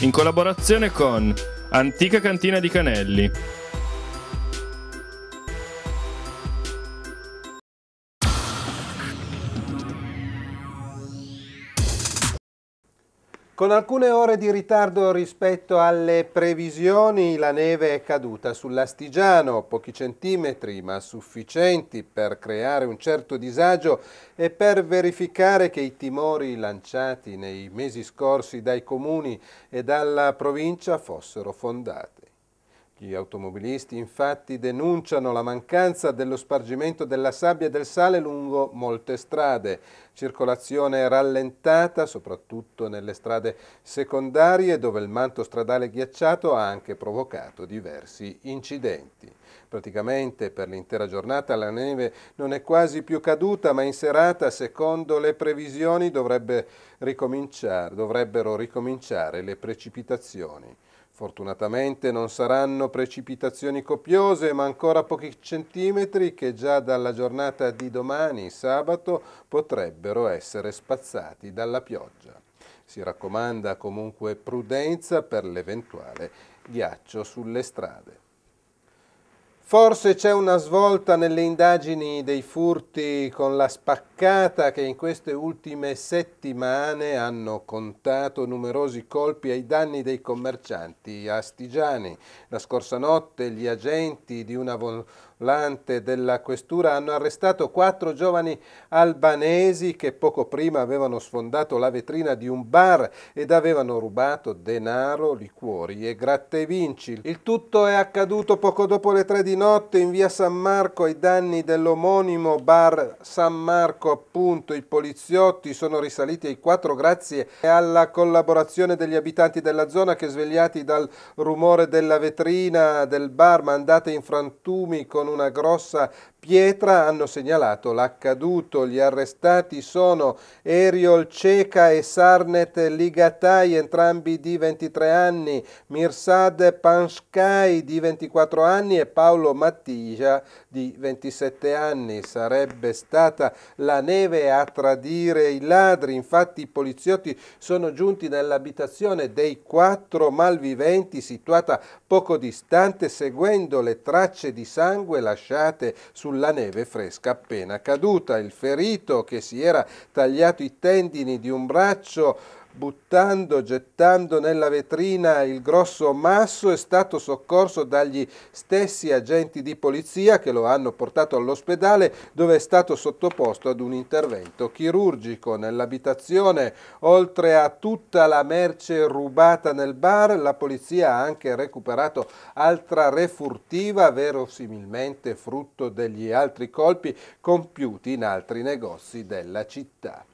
in collaborazione con Antica Cantina di Canelli. Con alcune ore di ritardo rispetto alle previsioni, la neve è caduta sull'Astigiano, pochi centimetri ma sufficienti per creare un certo disagio e per verificare che i timori lanciati nei mesi scorsi dai comuni e dalla provincia fossero fondati. Gli automobilisti infatti denunciano la mancanza dello spargimento della sabbia e del sale lungo molte strade, circolazione rallentata soprattutto nelle strade secondarie dove il manto stradale ghiacciato ha anche provocato diversi incidenti. Praticamente per l'intera giornata la neve non è quasi più caduta ma in serata secondo le previsioni dovrebbe ricominciare, dovrebbero ricominciare le precipitazioni. Fortunatamente non saranno precipitazioni copiose, ma ancora pochi centimetri che già dalla giornata di domani, sabato, potrebbero essere spazzati dalla pioggia. Si raccomanda comunque prudenza per l'eventuale ghiaccio sulle strade. Forse c'è una svolta nelle indagini dei furti con la spaccata che in queste ultime settimane hanno contato numerosi colpi ai danni dei commercianti astigiani. La scorsa notte gli agenti di una Lante della Questura hanno arrestato quattro giovani albanesi che poco prima avevano sfondato la vetrina di un bar ed avevano rubato denaro, liquori e grattevinci. Il tutto è accaduto poco dopo le tre di notte in via San Marco ai danni dell'omonimo bar San Marco. Appunto, i poliziotti sono risaliti ai quattro grazie alla collaborazione degli abitanti della zona che svegliati dal rumore della vetrina del bar mandate in frantumi con una grossa pietra hanno segnalato l'accaduto. Gli arrestati sono Eriol Ceca e Sarnet Ligatai, entrambi di 23 anni, Mirsad Panshkai di 24 anni e Paolo Mattigia di 27 anni. Sarebbe stata la neve a tradire i ladri, infatti i poliziotti sono giunti nell'abitazione dei quattro malviventi situata poco distante seguendo le tracce di sangue lasciate sulla sulla neve fresca appena caduta. Il ferito che si era tagliato i tendini di un braccio buttando, gettando nella vetrina il grosso masso, è stato soccorso dagli stessi agenti di polizia che lo hanno portato all'ospedale dove è stato sottoposto ad un intervento chirurgico. Nell'abitazione, oltre a tutta la merce rubata nel bar, la polizia ha anche recuperato altra refurtiva, verosimilmente frutto degli altri colpi compiuti in altri negozi della città.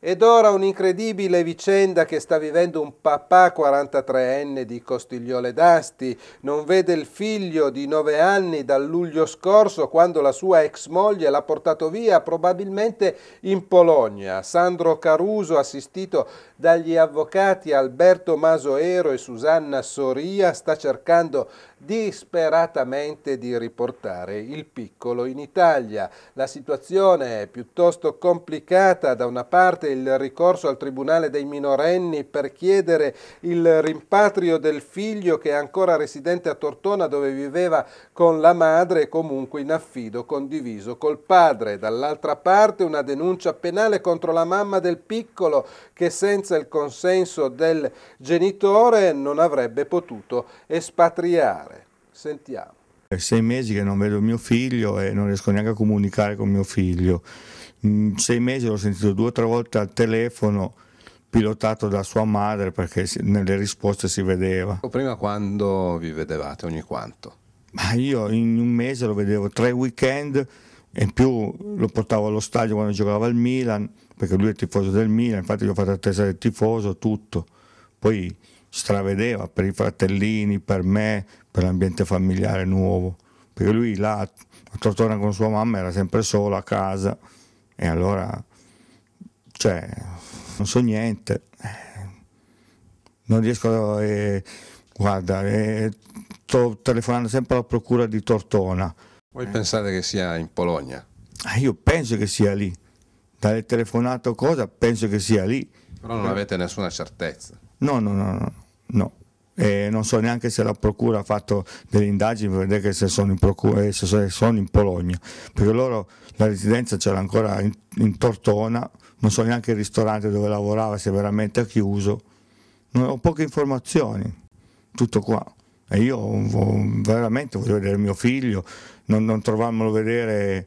Ed ora un'incredibile vicenda che sta vivendo un papà 43enne di Costigliole d'Asti. Non vede il figlio di 9 anni dal luglio scorso quando la sua ex moglie l'ha portato via probabilmente in Polonia. Sandro Caruso, assistito dagli avvocati Alberto Masoero e Susanna Soria, sta cercando disperatamente di riportare il piccolo in Italia. La situazione è piuttosto complicata da una parte Scusate il ricorso al Tribunale dei minorenni per chiedere il rimpatrio del figlio che è ancora residente a Tortona dove viveva con la madre e comunque in affido condiviso col padre. Dall'altra parte una denuncia penale contro la mamma del piccolo che senza il consenso del genitore non avrebbe potuto espatriare. Sentiamo. È sei mesi che non vedo mio figlio e non riesco neanche a comunicare con mio figlio in mm, sei mesi l'ho sentito due o tre volte al telefono pilotato da sua madre perché nelle risposte si vedeva. Ecco, prima quando vi vedevate ogni quanto? Ma io in un mese lo vedevo tre weekend e in più lo portavo allo stadio quando giocava al Milan perché lui è tifoso del Milan, infatti gli ho fatto attesa del tifoso, tutto. Poi stravedeva per i fratellini, per me, per l'ambiente familiare nuovo, perché lui là a Tortona con sua mamma era sempre solo a casa. E allora, cioè, non so niente, non riesco a... Eh, guarda, eh, sto telefonando sempre alla procura di Tortona. Voi eh. pensate che sia in Polonia? Ah, io penso che sia lì. Dalle telefonate o cosa, penso che sia lì. Però non avete nessuna certezza? No, no, no, no. no e non so neanche se la Procura ha fatto delle indagini per vedere se sono in, procura, eh, se sono in Polonia, perché loro la residenza c'era ancora in, in Tortona, non so neanche il ristorante dove lavorava se veramente ha chiuso, ho poche informazioni, tutto qua. E io veramente voglio vedere mio figlio, non, non trovarmelo vedere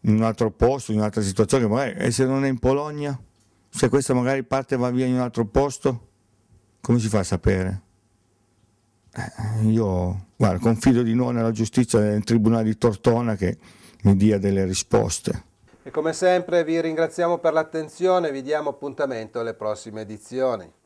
in un altro posto, in un'altra situazione, magari, e se non è in Polonia, se questa magari parte va via in un altro posto come si fa a sapere? Eh, io guarda, confido di non nella giustizia del Tribunale di Tortona che mi dia delle risposte. E come sempre vi ringraziamo per l'attenzione e vi diamo appuntamento alle prossime edizioni.